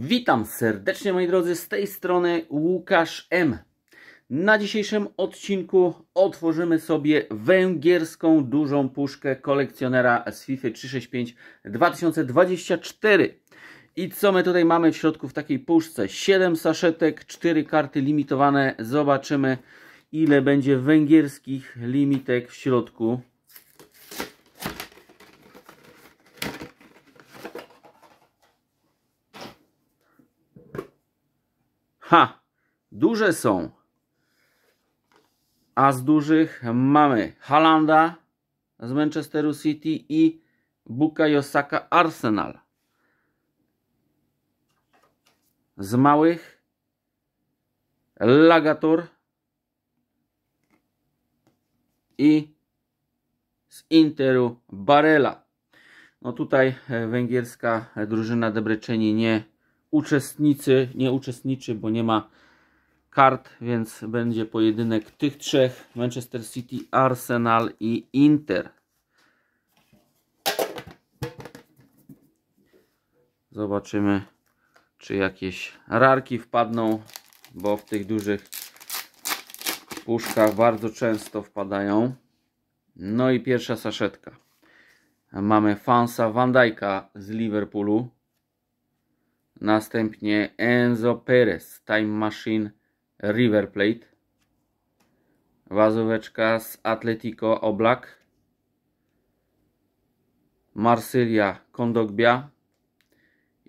Witam serdecznie moi drodzy, z tej strony Łukasz M. Na dzisiejszym odcinku otworzymy sobie węgierską dużą puszkę kolekcjonera z FIFA 365 2024. I co my tutaj mamy w środku w takiej puszce? 7 saszetek, 4 karty limitowane. Zobaczymy ile będzie węgierskich limitek w środku. Ha! Duże są. A z dużych mamy Halanda z Manchesteru City i Bukayo Saka Arsenal. Z małych Lagator i z Interu Barela. No tutaj e, węgierska drużyna Debreczeni nie uczestnicy nie uczestniczy, bo nie ma kart, więc będzie pojedynek tych trzech: Manchester City, Arsenal i Inter. Zobaczymy, czy jakieś rarki wpadną, bo w tych dużych puszkach bardzo często wpadają. No i pierwsza saszetka. Mamy Fansa Van Dijk'a z Liverpoolu. Następnie Enzo Perez, Time Machine, River Plate. Wazóweczka z Atletico Oblak. Marsylia Kondogbia.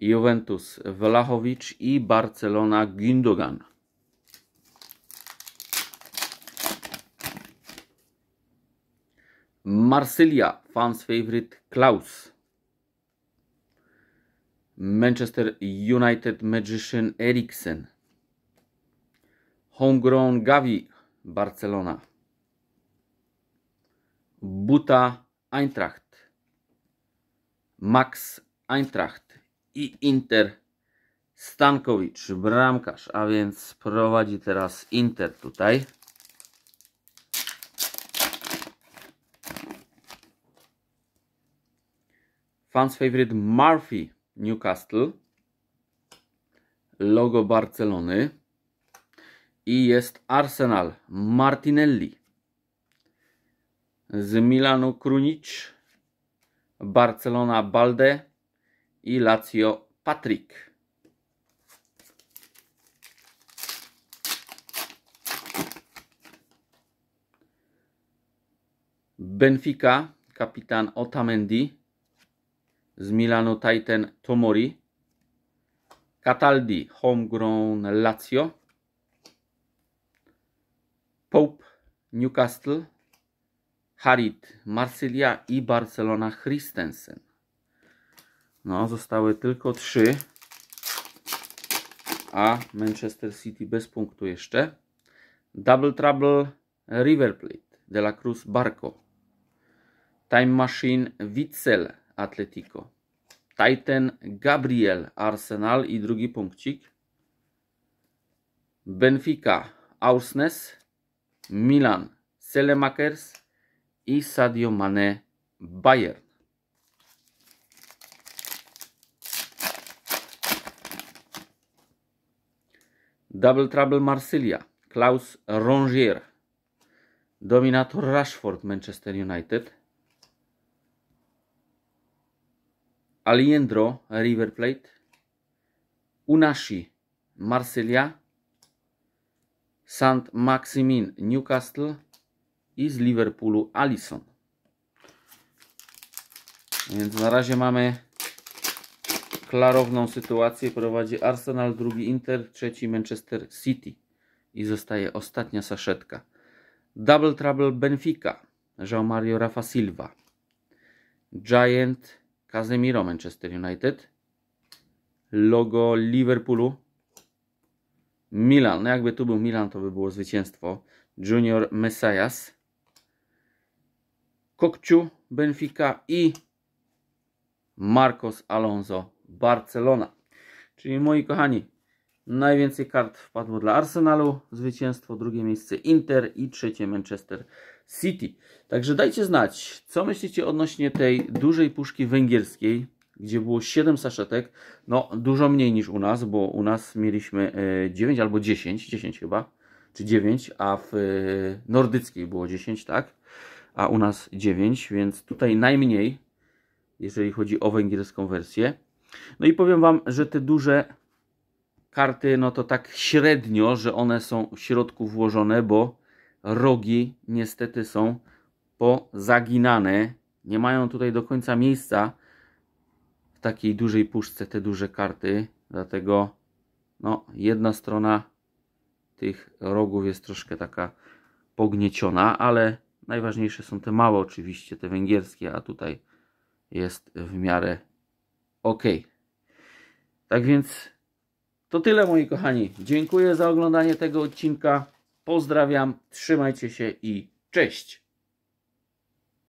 Juventus Vlachowicz i Barcelona Gündogan. Marsylia, fans favorite Klaus. Manchester United Magician Eriksen. Homegrown Gavi Barcelona. Buta Eintracht. Max Eintracht i Inter Stankowicz, bramkarz, a więc prowadzi teraz Inter tutaj. Fans favorite Murphy Newcastle, logo Barcelony i jest Arsenal Martinelli z Milanu Krunic, Barcelona Balde i Lazio Patrick. Benfica, kapitan Otamendi, z Milanu Titan Tomori, Cataldi Homegrown Lazio, Pope Newcastle, Harit Marsylia i Barcelona Christensen. No, zostały tylko trzy. A Manchester City bez punktu jeszcze. Double Trouble River Plate, De La Cruz Barco, Time Machine Witzel, Atletico. Titan Gabriel Arsenal i drugi punkcik. Benfica Ausnes, Milan Selemakers i Sadio Mane Bayern. Double Trouble Marsylia, Klaus Rongier, Dominator Rashford Manchester United, Aliendro River Plate, Unashi Marsylia, St. Maximin Newcastle i z Liverpoolu Alison. Więc na razie mamy klarowną sytuację. Prowadzi Arsenal, drugi Inter, trzeci Manchester City. I zostaje ostatnia saszetka. Double Trouble Benfica, Jean Mario Rafa Silva, Giant Casemiro Manchester United, logo Liverpoolu, Milan, no jakby tu był Milan to by było zwycięstwo, Junior Messias, Kokciu Benfica i Marcos Alonso Barcelona. Czyli moi kochani, Najwięcej kart wpadło dla Arsenalu, zwycięstwo, drugie miejsce Inter i trzecie Manchester City. Także dajcie znać, co myślicie odnośnie tej dużej puszki węgierskiej, gdzie było 7 saszetek, no dużo mniej niż u nas, bo u nas mieliśmy 9 e, albo 10, 10 chyba, czy 9, a w e, nordyckiej było 10, tak? A u nas 9, więc tutaj najmniej, jeżeli chodzi o węgierską wersję. No i powiem Wam, że te duże karty no to tak średnio, że one są w środku włożone, bo rogi niestety są pozaginane. Nie mają tutaj do końca miejsca w takiej dużej puszce te duże karty, dlatego no, jedna strona tych rogów jest troszkę taka pognieciona, ale najważniejsze są te małe oczywiście, te węgierskie, a tutaj jest w miarę ok. Tak więc to tyle moi kochani. Dziękuję za oglądanie tego odcinka. Pozdrawiam, trzymajcie się i cześć!